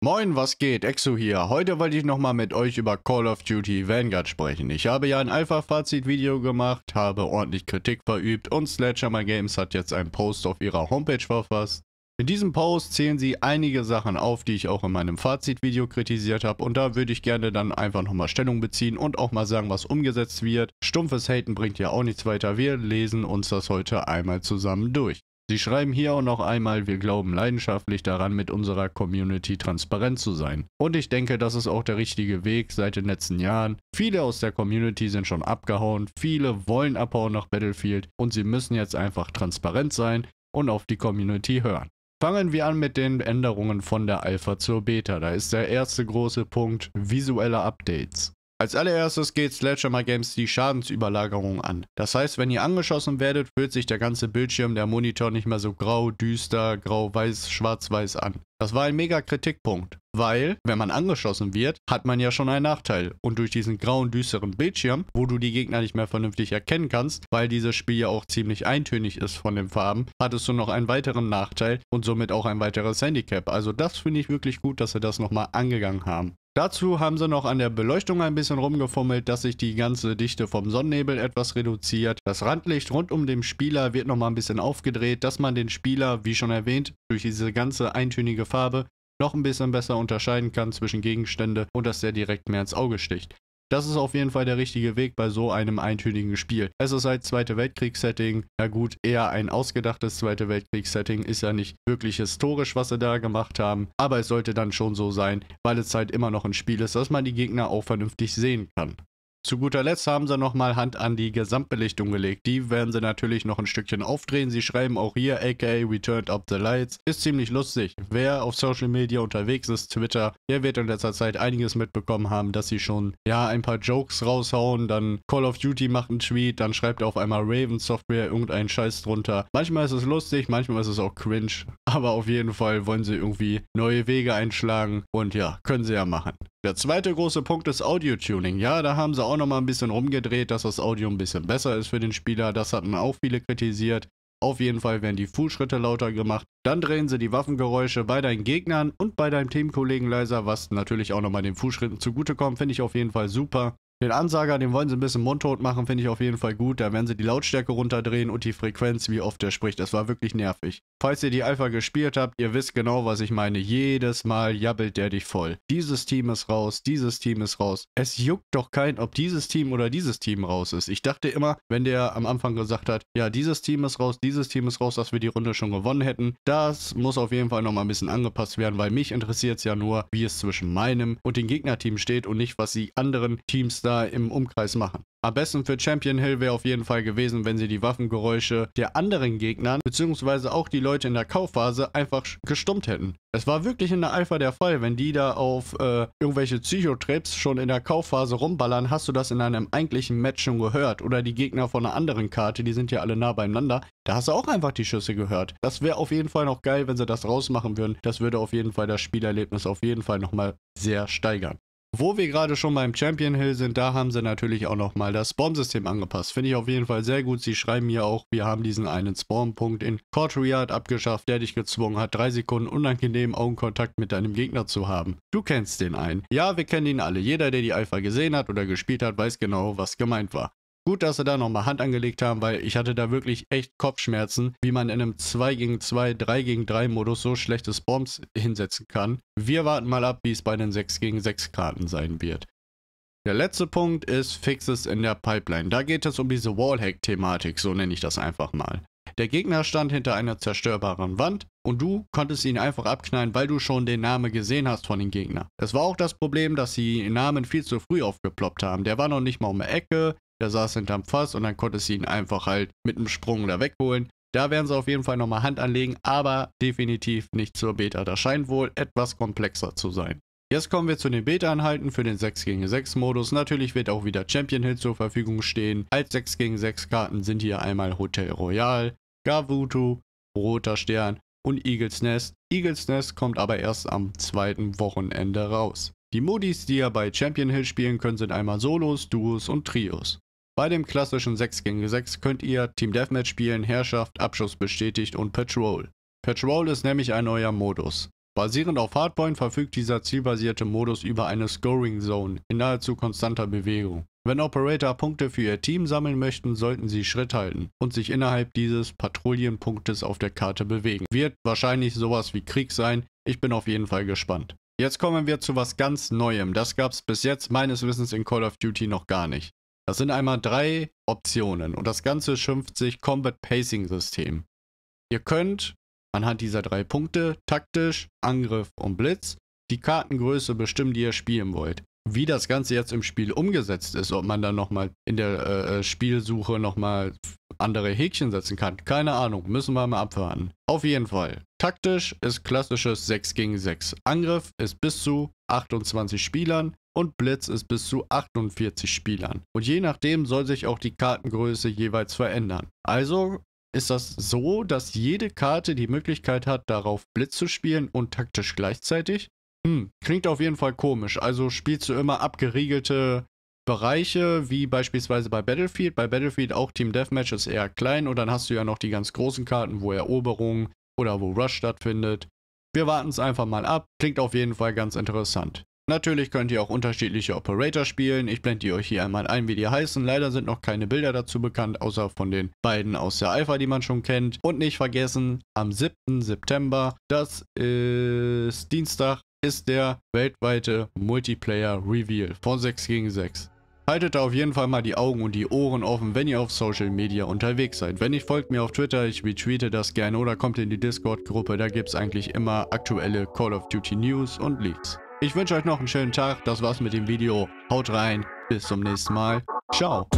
Moin, was geht? Exo hier. Heute wollte ich nochmal mit euch über Call of Duty Vanguard sprechen. Ich habe ja ein Alpha-Fazit-Video gemacht, habe ordentlich Kritik verübt und Sledgehammer Games hat jetzt einen Post auf ihrer Homepage verfasst. In diesem Post zählen sie einige Sachen auf, die ich auch in meinem Fazit-Video kritisiert habe und da würde ich gerne dann einfach nochmal Stellung beziehen und auch mal sagen, was umgesetzt wird. Stumpfes Haten bringt ja auch nichts weiter, wir lesen uns das heute einmal zusammen durch. Sie schreiben hier auch noch einmal, wir glauben leidenschaftlich daran, mit unserer Community transparent zu sein. Und ich denke, das ist auch der richtige Weg seit den letzten Jahren. Viele aus der Community sind schon abgehauen, viele wollen abhauen nach Battlefield und sie müssen jetzt einfach transparent sein und auf die Community hören. Fangen wir an mit den Änderungen von der Alpha zur Beta. Da ist der erste große Punkt visuelle Updates. Als allererstes geht Sledgehammer Games die Schadensüberlagerung an. Das heißt, wenn ihr angeschossen werdet, fühlt sich der ganze Bildschirm, der Monitor nicht mehr so grau, düster, grau-weiß, schwarz-weiß an. Das war ein mega Kritikpunkt, weil, wenn man angeschossen wird, hat man ja schon einen Nachteil. Und durch diesen grauen, düsteren Bildschirm, wo du die Gegner nicht mehr vernünftig erkennen kannst, weil dieses Spiel ja auch ziemlich eintönig ist von den Farben, hattest du noch einen weiteren Nachteil und somit auch ein weiteres Handicap. Also das finde ich wirklich gut, dass sie das nochmal angegangen haben. Dazu haben sie noch an der Beleuchtung ein bisschen rumgefummelt, dass sich die ganze Dichte vom Sonnennebel etwas reduziert. Das Randlicht rund um den Spieler wird nochmal ein bisschen aufgedreht, dass man den Spieler, wie schon erwähnt, durch diese ganze eintönige Farbe noch ein bisschen besser unterscheiden kann zwischen Gegenstände und dass der direkt mehr ins Auge sticht. Das ist auf jeden Fall der richtige Weg bei so einem eintönigen Spiel. Es ist halt Zweite Weltkrieg-Setting. Na gut, eher ein ausgedachtes Zweite Weltkrieg-Setting. Ist ja nicht wirklich historisch, was sie da gemacht haben. Aber es sollte dann schon so sein, weil es halt immer noch ein Spiel ist, dass man die Gegner auch vernünftig sehen kann. Zu guter Letzt haben sie nochmal Hand an die Gesamtbelichtung gelegt. Die werden sie natürlich noch ein Stückchen aufdrehen. Sie schreiben auch hier, aka We turned up the lights. Ist ziemlich lustig. Wer auf Social Media unterwegs ist, Twitter, der wird in letzter Zeit einiges mitbekommen haben, dass sie schon, ja, ein paar Jokes raushauen, dann Call of Duty macht einen Tweet, dann schreibt auf einmal Raven Software irgendeinen Scheiß drunter. Manchmal ist es lustig, manchmal ist es auch cringe, aber auf jeden Fall wollen sie irgendwie neue Wege einschlagen und ja, können sie ja machen. Der zweite große Punkt ist Audio-Tuning. Ja, da haben sie auch nochmal ein bisschen rumgedreht, dass das Audio ein bisschen besser ist für den Spieler. Das hatten auch viele kritisiert. Auf jeden Fall werden die Fußschritte lauter gemacht. Dann drehen sie die Waffengeräusche bei deinen Gegnern und bei deinem Teamkollegen leiser, was natürlich auch nochmal den Fußschritten zugutekommt. Finde ich auf jeden Fall super. Den Ansager, den wollen sie ein bisschen mundtot machen, finde ich auf jeden Fall gut. Da werden sie die Lautstärke runterdrehen und die Frequenz, wie oft er spricht. Das war wirklich nervig. Falls ihr die Alpha gespielt habt, ihr wisst genau, was ich meine. Jedes Mal jabbelt der dich voll. Dieses Team ist raus, dieses Team ist raus. Es juckt doch kein, ob dieses Team oder dieses Team raus ist. Ich dachte immer, wenn der am Anfang gesagt hat, ja, dieses Team ist raus, dieses Team ist raus, dass wir die Runde schon gewonnen hätten. Das muss auf jeden Fall nochmal ein bisschen angepasst werden, weil mich interessiert es ja nur, wie es zwischen meinem und dem Gegnerteam steht und nicht, was die anderen Teams da da im Umkreis machen. Am besten für Champion Hill wäre auf jeden Fall gewesen, wenn sie die Waffengeräusche der anderen Gegnern bzw. auch die Leute in der Kaufphase einfach gestummt hätten. Es war wirklich in der Alpha der Fall, wenn die da auf äh, irgendwelche Psychotrips schon in der Kaufphase rumballern, hast du das in einem eigentlichen Match schon gehört. Oder die Gegner von einer anderen Karte, die sind ja alle nah beieinander, da hast du auch einfach die Schüsse gehört. Das wäre auf jeden Fall noch geil, wenn sie das rausmachen würden. Das würde auf jeden Fall das Spielerlebnis auf jeden Fall nochmal sehr steigern. Wo wir gerade schon beim Champion Hill sind, da haben sie natürlich auch nochmal das Spawn-System angepasst. Finde ich auf jeden Fall sehr gut. Sie schreiben hier auch, wir haben diesen einen Spawn-Punkt in Courtyard abgeschafft, der dich gezwungen hat, drei Sekunden unangenehmen Augenkontakt mit deinem Gegner zu haben. Du kennst den einen. Ja, wir kennen ihn alle. Jeder, der die Alpha gesehen hat oder gespielt hat, weiß genau, was gemeint war. Gut, dass sie da nochmal Hand angelegt haben, weil ich hatte da wirklich echt Kopfschmerzen, wie man in einem 2 gegen 2, 3 gegen 3 Modus so schlechtes Bombs hinsetzen kann. Wir warten mal ab, wie es bei den 6 gegen 6 Karten sein wird. Der letzte Punkt ist Fixes in der Pipeline. Da geht es um diese Wallhack-Thematik, so nenne ich das einfach mal. Der Gegner stand hinter einer zerstörbaren Wand und du konntest ihn einfach abknallen, weil du schon den Namen gesehen hast von dem Gegner. Es war auch das Problem, dass die Namen viel zu früh aufgeploppt haben. Der war noch nicht mal um die Ecke, der saß hinterm Fass und dann konnte sie ihn einfach halt mit einem Sprung da wegholen. Da werden sie auf jeden Fall nochmal Hand anlegen, aber definitiv nicht zur Beta. Das scheint wohl etwas komplexer zu sein. Jetzt kommen wir zu den Beta-Anhalten für den 6 gegen 6 Modus. Natürlich wird auch wieder Champion Hill zur Verfügung stehen. Als 6 gegen 6 Karten sind hier einmal Hotel Royal, Gavutu, Roter Stern und Eagles Nest. Eagles Nest kommt aber erst am zweiten Wochenende raus. Die Modis, die ihr bei Champion Hill spielen könnt, sind einmal Solos, Duos und Trios. Bei dem klassischen 6 gegen 6 könnt ihr Team Deathmatch spielen, Herrschaft, Abschuss bestätigt und Patrol. Patrol ist nämlich ein neuer Modus. Basierend auf Hardpoint verfügt dieser zielbasierte Modus über eine Scoring Zone in nahezu konstanter Bewegung. Wenn Operator Punkte für ihr Team sammeln möchten, sollten sie Schritt halten und sich innerhalb dieses Patrouillenpunktes auf der Karte bewegen. Wird wahrscheinlich sowas wie Krieg sein, ich bin auf jeden Fall gespannt. Jetzt kommen wir zu was ganz Neuem, das gab es bis jetzt meines Wissens in Call of Duty noch gar nicht. Das sind einmal drei Optionen und das Ganze schimpft sich Combat Pacing System. Ihr könnt anhand dieser drei Punkte taktisch, Angriff und Blitz die Kartengröße bestimmen, die ihr spielen wollt. Wie das Ganze jetzt im Spiel umgesetzt ist, ob man dann nochmal in der äh, äh Spielsuche nochmal andere Häkchen setzen kann, keine Ahnung, müssen wir mal abwarten. Auf jeden Fall. Taktisch ist klassisches 6 gegen 6. Angriff ist bis zu 28 Spielern und Blitz ist bis zu 48 Spielern. Und je nachdem soll sich auch die Kartengröße jeweils verändern. Also ist das so, dass jede Karte die Möglichkeit hat, darauf Blitz zu spielen und taktisch gleichzeitig? Hm, klingt auf jeden Fall komisch. Also spielst du immer abgeriegelte Bereiche, wie beispielsweise bei Battlefield. Bei Battlefield auch Team Deathmatch ist eher klein und dann hast du ja noch die ganz großen Karten, wo Eroberung oder wo Rush stattfindet. Wir warten es einfach mal ab. Klingt auf jeden Fall ganz interessant. Natürlich könnt ihr auch unterschiedliche Operator spielen. Ich blende die euch hier einmal ein, wie die heißen. Leider sind noch keine Bilder dazu bekannt, außer von den beiden aus der Alpha, die man schon kennt. Und nicht vergessen, am 7. September, das ist Dienstag, ist der weltweite Multiplayer Reveal von 6 gegen 6. Haltet da auf jeden Fall mal die Augen und die Ohren offen, wenn ihr auf Social Media unterwegs seid. Wenn nicht, folgt mir auf Twitter, ich retweete das gerne oder kommt in die Discord-Gruppe, da gibt es eigentlich immer aktuelle Call of Duty News und Leaks. Ich wünsche euch noch einen schönen Tag. Das war's mit dem Video. Haut rein. Bis zum nächsten Mal. Ciao.